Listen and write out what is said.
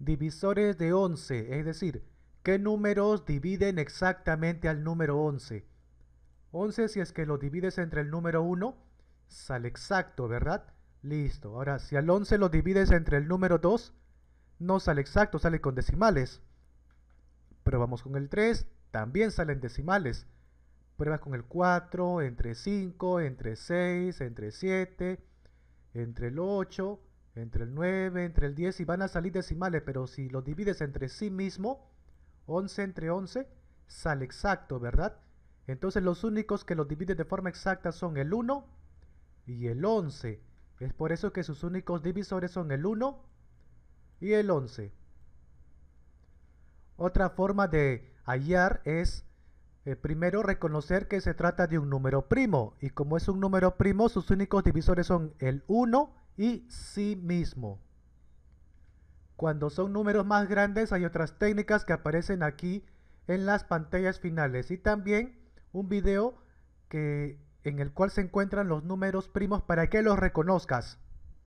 Divisores de 11, es decir, ¿qué números dividen exactamente al número 11? 11 si es que lo divides entre el número 1, sale exacto, ¿verdad? Listo. Ahora, si al 11 lo divides entre el número 2, no sale exacto, sale con decimales. Probamos con el 3, también salen decimales. Pruebas con el 4, entre 5, entre 6, entre 7, entre el 8, entre el 9, entre el 10 y van a salir decimales, pero si los divides entre sí mismo, 11 entre 11 sale exacto, ¿verdad? Entonces los únicos que los dividen de forma exacta son el 1 y el 11. Es por eso que sus únicos divisores son el 1 y el 11. Otra forma de hallar es eh, primero reconocer que se trata de un número primo. Y como es un número primo, sus únicos divisores son el 1 y sí mismo. Cuando son números más grandes hay otras técnicas que aparecen aquí en las pantallas finales y también un video en el cual se encuentran los números primos para que los reconozcas.